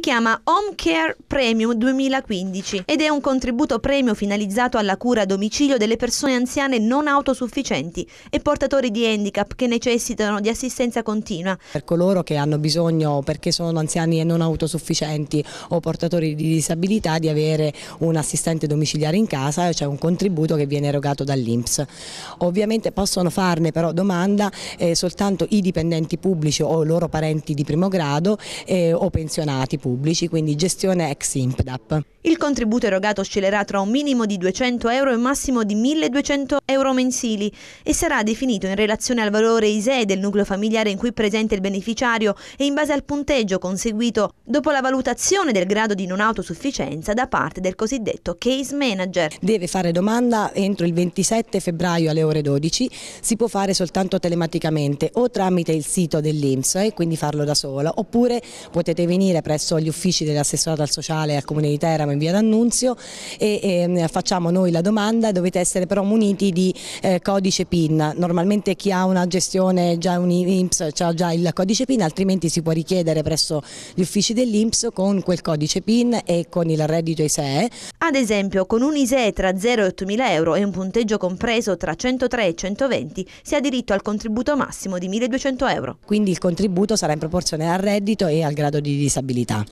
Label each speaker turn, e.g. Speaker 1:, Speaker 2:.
Speaker 1: si chiama Home Care Premium 2015 ed è un contributo premio finalizzato alla cura a domicilio delle persone anziane non autosufficienti e portatori di handicap che necessitano di assistenza continua. Per
Speaker 2: coloro che hanno bisogno, perché sono anziani e non autosufficienti o portatori di disabilità, di avere un assistente domiciliare in casa, cioè un contributo che viene erogato dall'Inps. Ovviamente possono farne però domanda eh, soltanto i dipendenti pubblici o loro parenti di primo grado eh, o pensionati pubblici pubblici, quindi gestione ex IMPDAP.
Speaker 1: Il contributo erogato oscillerà tra un minimo di 200 euro e un massimo di 1200 euro mensili e sarà definito in relazione al valore ISEE del nucleo familiare in cui è presente il beneficiario e in base al punteggio conseguito dopo la valutazione del grado di non autosufficienza da parte del cosiddetto case manager. Deve fare domanda entro il 27 febbraio alle ore 12, si può fare soltanto telematicamente
Speaker 2: o tramite il sito dell'Inps e eh, quindi farlo da solo oppure potete venire presso agli uffici dell'assessorato al sociale al comune di Teramo in via d'Annunzio e, e, ehm, facciamo noi la domanda dovete essere però muniti di eh, codice PIN normalmente chi ha una gestione già un IMSS ha già il codice PIN altrimenti si può richiedere presso gli uffici dell'IMSS
Speaker 1: con quel codice PIN e con il reddito ISEE ad esempio con un ISEE tra 0 e 8 mila euro e un punteggio compreso tra 103 e 120 si ha diritto al contributo massimo di 1200 euro quindi il contributo sarà in proporzione al reddito e al grado di disabilità